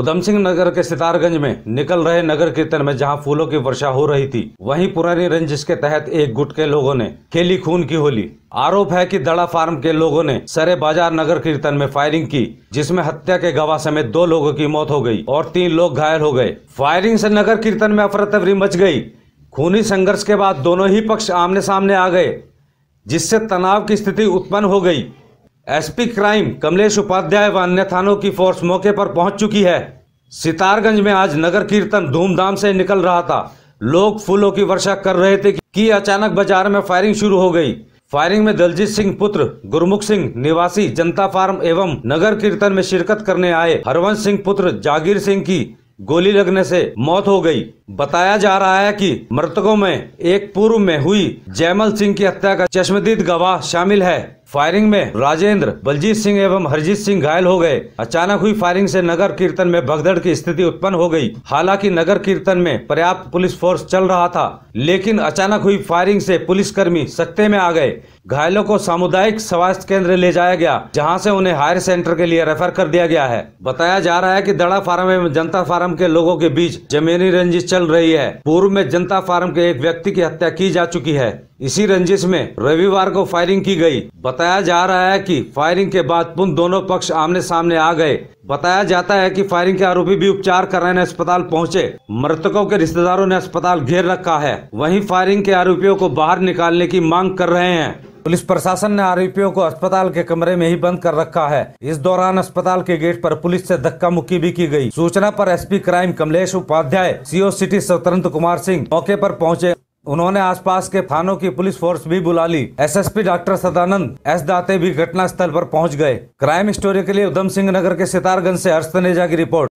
उधम सिंह नगर के सितारगंज में निकल रहे नगर कीर्तन में जहां फूलों की वर्षा हो रही थी वहीं पुरानी रंजिश के तहत एक गुट के लोगों ने खेली खून की होली आरोप है कि दड़ा फार्म के लोगों ने सरे बाजार नगर कीर्तन में फायरिंग की जिसमें हत्या के गवाह समेत दो लोगों की मौत हो गई और तीन लोग घायल हो गए फायरिंग से नगर कीर्तन में अफरा तफरी मच गई खूनी संघर्ष के बाद दोनों ही पक्ष आमने सामने आ गए जिससे तनाव की स्थिति उत्पन्न हो गई एसपी क्राइम कमलेश उपाध्याय व अन्य थानों की फोर्स मौके पर पहुंच चुकी है सितारगंज में आज नगर कीर्तन धूमधाम से निकल रहा था लोग फूलों की वर्षा कर रहे थे कि अचानक बाजार में फायरिंग शुरू हो गई फायरिंग में दलजीत सिंह पुत्र गुरमुख सिंह निवासी जनता फार्म एवं नगर कीर्तन में शिरकत करने आए हरवंश सिंह पुत्र जागीर सिंह की गोली लगने से मौत हो गई बताया जा रहा है कि मृतकों में एक पूर्व में हुई जयमल सिंह की हत्या का चश्मदीद गवाह शामिल है फायरिंग में राजेंद्र बलजीत सिंह एवं हरजीत सिंह घायल हो गए अचानक हुई फायरिंग से नगर कीर्तन में भगदड़ की स्थिति उत्पन्न हो गई हालांकि नगर कीर्तन में पर्याप्त पुलिस फोर्स चल रहा था लेकिन अचानक हुई फायरिंग से पुलिसकर्मी सत्ते में आ गए घायलों को सामुदायिक स्वास्थ्य केंद्र ले जाया गया जहां से उन्हें हायर सेंटर के लिए रेफर कर दिया गया है बताया जा रहा है कि दड़ा फार्म एवं जनता फार्म के लोगों के बीच जमीनी रंजिश चल चल रही है पूर्व में जनता फार्म के एक व्यक्ति की हत्या की जा चुकी है इसी रंजिश में रविवार को फायरिंग की गई बताया जा रहा है कि फायरिंग के बाद पुन दोनों पक्ष आमने सामने आ गए बताया जाता है कि फायरिंग के आरोपी भी उपचार कराने अस्पताल पहुंचे मृतकों के रिश्तेदारों ने अस्पताल घेर रखा है वहीं फायरिंग के आरोपियों को बाहर निकालने की मांग कर रहे हैं पुलिस प्रशासन ने आरोपियों को अस्पताल के कमरे में ही बंद कर रखा है इस दौरान अस्पताल के गेट पर पुलिस से धक्का मुक्की भी की गई। सूचना पर SP crime Kamlesh Upadhyay CO city Swatantra Kumar Singh मौके पर पहुंचे उन्होंने आसपास के थानों की पुलिस फोर्स भी बुला ली SSP doctor Sadanand S Date भी घटना स्थल आरोप पहुँच गए क्राइम स्टोरी के लिए उधम सिंह नगर के सितारगंज ऐसी हर्ष तनेजा की रिपोर्ट